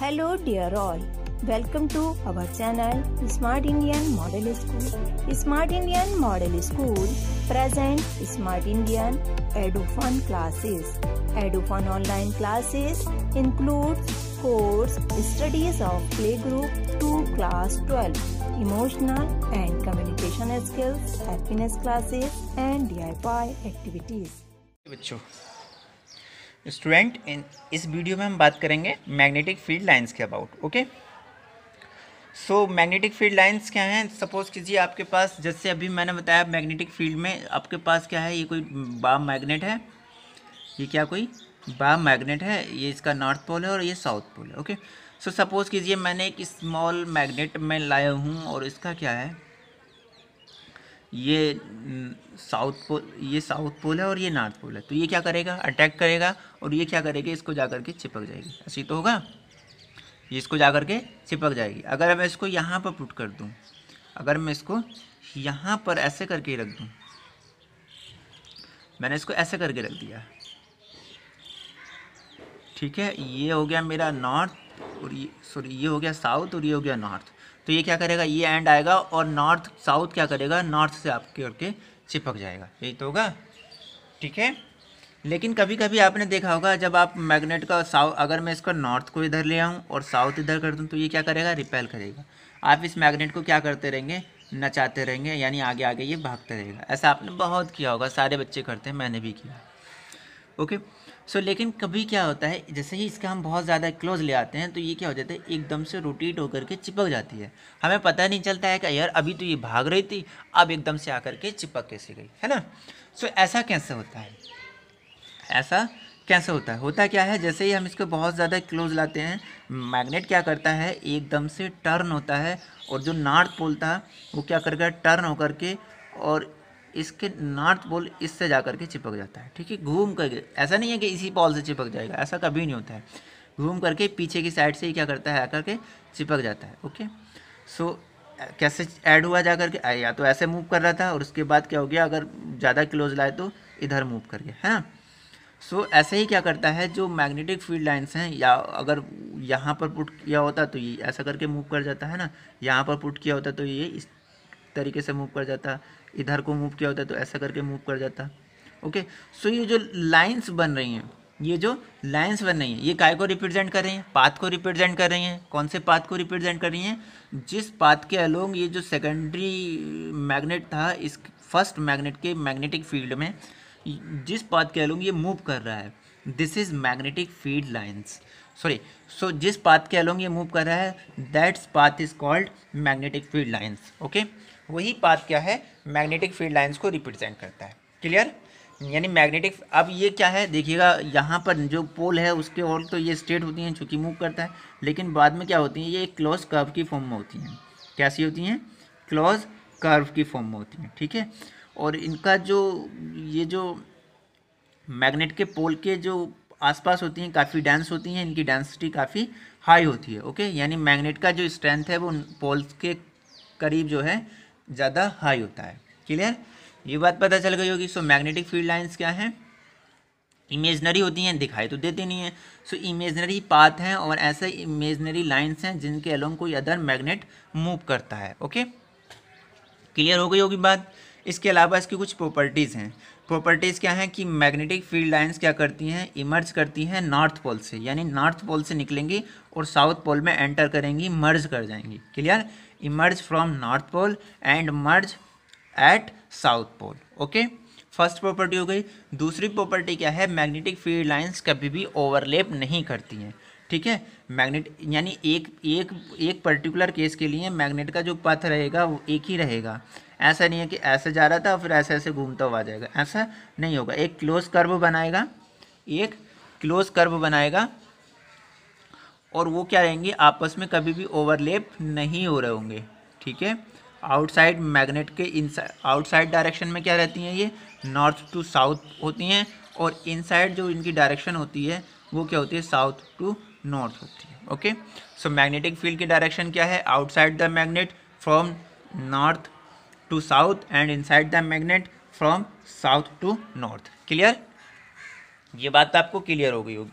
hello dear all welcome to our channel smart Indian model school smart Indian model school present smart Indian Edufun classes Edufun online classes include course studies of play group to class twelve emotional and communication skills happiness classes and D activities बच्चों student इन इस video में हम बात करेंगे magnetic field lines के about okay so magnetic field lines क्या हैं सपोज़ कीजिए आपके पास जैसे अभी मैंने बताया मैग्नेटिक फील्ड में आपके पास क्या है ये कोई बाम मैग्नेट है ये क्या कोई बा मैग्नेट है ये इसका नॉर्थ पोल है और ये साउथ पोल है ओके सो सपोज़ कीजिए मैंने एक स्मॉल मैग्नेट में लाया हूँ और इसका क्या है ये साउथ पोल ये साउथ पोल है और ये नॉर्थ पोल है तो ये क्या करेगा अटैक करेगा और ये क्या करेगा इसको जा करके चिपक जाएगी ऐसी तो होगा ये इसको जा करके चिपक जाएगी अगर मैं इसको यहाँ पर पुट कर दूँ अगर मैं इसको यहाँ पर ऐसे करके रख दूँ मैंने इसको ऐसे करके रख दिया ठीक है ये हो गया मेरा नॉर्थ और ये सॉरी ये हो गया साउथ और ये हो गया नॉर्थ तो ये क्या करेगा ये एंड आएगा और नॉर्थ साउथ क्या करेगा नॉर्थ से आपके ओर के चिपक जाएगा यही तो होगा ठीक है लेकिन कभी कभी आपने देखा होगा जब आप मैग्नेट का साउथ अगर मैं इसका नॉर्थ को इधर ले आऊँ और साउथ इधर कर दूँ तो ये क्या करेगा रिपेल करेगा आप इस मैग्नेट को क्या करते रहेंगे नचाते रहेंगे यानी आगे आगे ये भागते रहेगा ऐसा आपने बहुत किया होगा सारे बच्चे करते हैं मैंने भी किया ओके सो लेकिन कभी क्या होता है जैसे ही इसका हम बहुत ज़्यादा क्लोज ले आते हैं तो ये क्या हो जाता है एकदम से रोटेट होकर के चिपक जाती है हमें पता नहीं चलता है कि यार अभी तो ये भाग रही थी अब एकदम से आकर के चिपक कैसे गई है ना सो ऐसा कैसे होता है ऐसा कैसे होता है होता क्या है जैसे ही हम इसको बहुत ज़्यादा क्लोज लाते हैं मैग्नेट क्या करता है एकदम से टर्न होता है और जो नार्थ पोल था वो क्या करके टर्न होकर के और इसके नॉर्थ पोल इससे जा कर के चिपक जाता है ठीक है घूम करके ऐसा नहीं है कि इसी पॉल से चिपक जाएगा ऐसा कभी नहीं होता है घूम करके पीछे की साइड से ही क्या करता है आकर के चिपक जाता है ओके सो so, कैसे ऐड हुआ जा करके या तो ऐसे मूव कर रहा था और उसके बाद क्या हो गया अगर ज़्यादा क्लोज लाए तो इधर मूव कर गया है ना सो so, ऐसे ही क्या करता है जो मैग्नेटिक फील्ड लाइंस हैं या अगर यहाँ पर पुट किया होता तो ये ऐसा करके मूव कर जाता है ना यहाँ पर पुट किया होता तो ये इस तरीके से मूव कर जाता इधर को मूव किया होता तो ऐसा करके मूव कर जाता ओके सो ये जो लाइन्स बन रही हैं ये जो लाइंस बन रही हैं ये काय को रिप्रेजेंट कर रही हैं पाथ को रिप्रेजेंट कर रही हैं कौन से पाथ को रिप्रेजेंट कर रही हैं जिस पाथ के अलोंग ये जो सेकेंडरी मैग्नेट था इस फर्स्ट मैग्नेट के मैग्नेटिक फील्ड में जिस पाथ के अलोंग ये मूव कर रहा है this is magnetic field lines sorry so जिस पाथ के अलोंग ये मूव कर रहा है that's path is called magnetic field lines okay वही पाथ क्या है मैग्नेटिक फील्ड लाइन्स को रिप्रेजेंट करता है क्लियर यानी मैग्नेटिक अब ये क्या है देखिएगा यहाँ पर जो पोल है उसके और तो ये स्ट्रेट होती हैं चूँकि मूव करता है लेकिन बाद में क्या होती हैं ये क्लोज कर्व की फॉर्म में होती हैं कैसी होती हैं क्लोज कर्व की फॉर्म में होती हैं ठीक है और इनका जो ये जो मैग्नेट के पोल के जो आसपास होती हैं काफ़ी डेंस होती हैं इनकी डेंसिटी काफ़ी हाई होती है ओके यानी मैग्नेट का जो स्ट्रेंथ है वो पोल्स के करीब जो है ज़्यादा हाई होता है क्लियर ये बात पता चल गई होगी सो मैग्नेटिक फील्ड लाइन्स क्या हैं इमेजनरी होती हैं दिखाई तो देती नहीं है सो इमेजनरी पाथ हैं और ऐसे इमेजनरी लाइन्स हैं जिनके अलोंग कोई अदर मैग्नेट मूव करता है ओके क्लियर हो गई होगी बात इसके अलावा इसकी कुछ प्रॉपर्टीज़ हैं प्रॉपर्टीज़ क्या हैं कि मैग्नेटिक फील्ड लाइंस क्या करती हैं इमर्ज करती हैं नॉर्थ पोल से यानी नॉर्थ पोल से निकलेंगी और साउथ पोल में एंटर करेंगी मर्ज कर जाएंगी clear emerge from north pole and merge at south pole okay first property हो गई दूसरी प्रॉपर्टी क्या है मैग्नेटिक फील्ड लाइन्स कभी भी ओवरलेप नहीं करती हैं ठीक है मैग्नेट यानी एक एक एक पर्टिकुलर केस के लिए मैग्नेट का जो पथ रहेगा वो एक ही रहेगा ऐसा नहीं है कि ऐसे जा रहा था फिर ऐसे ऐसे घूमता हुआ जाएगा ऐसा नहीं होगा एक क्लोज कर्व बनाएगा एक क्लोज कर्व बनाएगा और वो क्या रहेंगे आपस में कभी भी ओवरलेप नहीं हो रहे होंगे ठीक है आउटसाइड मैग्नेट के इन आउटसाइड डायरेक्शन में क्या रहती हैं ये नॉर्थ टू साउथ होती हैं और इनसाइड जो इनकी डायरेक्शन होती है वो क्या होती है साउथ टू नॉर्थ होती है ओके सो मैग्नेटिक फील्ड की डायरेक्शन क्या है outside the magnet from north south and inside the magnet from south to north clear ये बात तो आपको क्लियर हो गई होगी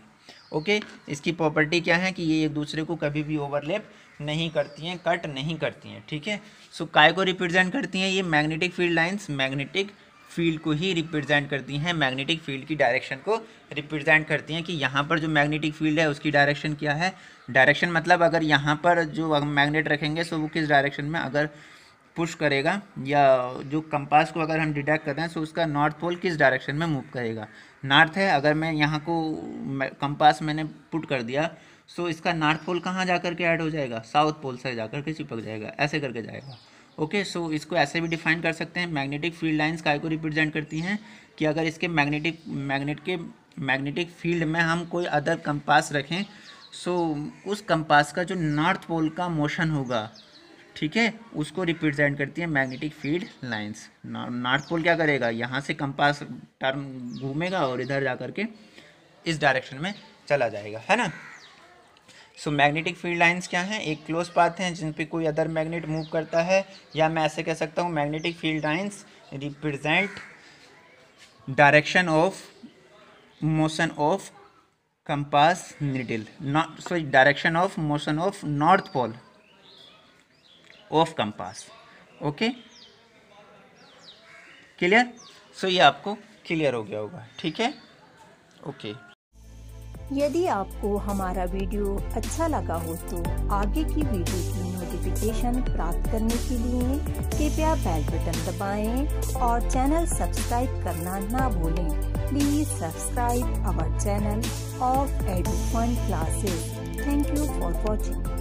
ओके इसकी प्रॉपर्टी क्या है कि ये एक दूसरे को कभी भी ओवरलेप नहीं करती हैं कट नहीं करती हैं ठीक है सो काय को रिप्रेजेंट करती हैं ये magnetic field lines magnetic field को ही रिप्रेजेंट करती हैं मैग्नेटिक फील्ड की डायरेक्शन को रिप्रेजेंट करती हैं कि यहाँ पर जो मैग्नेटिक फील्ड है उसकी डायरेक्शन क्या है डायरेक्शन मतलब अगर यहाँ पर जो मैग्नेट रखेंगे सो वो किस डायरेक्शन में अगर पुश करेगा या जो कंपास को अगर हम डिटेक्ट करते हैं तो उसका नॉर्थ पोल किस डायरेक्शन में मूव करेगा नॉर्थ है अगर मैं यहाँ को कंपास मैंने पुट कर दिया सो इसका नॉर्थ पोल कहाँ जा कर के ऐड हो जाएगा साउथ पोल से जा कर चिपक जाएगा ऐसे करके जाएगा ओके सो इसको ऐसे भी डिफाइन कर सकते हैं मैग्नेटिक फील्ड लाइन्स काय को रिप्रेजेंट करती हैं कि अगर इसके मैग्नेटिक मैग्नेट के मैग्नेटिक फील्ड में हम कोई अदर कंपास रखें सो so, उस कंपास का जो नॉर्थ पोल का मोशन होगा ठीक है उसको रिप्रेजेंट करती है magnetic field lines north pole क्या करेगा यहाँ से कंपास टर्न घूमेगा और इधर जा करके इस डायरेक्शन में चला जाएगा है ना सो मैग्नेटिक फील्ड लाइंस क्या हैं एक क्लोज पाथ हैं जिन पे कोई अदर मैग्नेट मूव करता है या मैं ऐसे कह सकता हूँ magnetic field lines represent direction of motion of compass needle not sorry direction of motion of north pole of compass okay clear so ये आपको क्लियर हो गया होगा ठीक है ओके यदि आपको हमारा वीडियो अच्छा लगा हो तो आगे की वीडियो की नोटिफिकेशन प्राप्त करने के लिए कृपया बेल बटन दबाएं और चैनल सब्सक्राइब करना ना भूलें please subscribe our channel of Edufun classes thank you for watching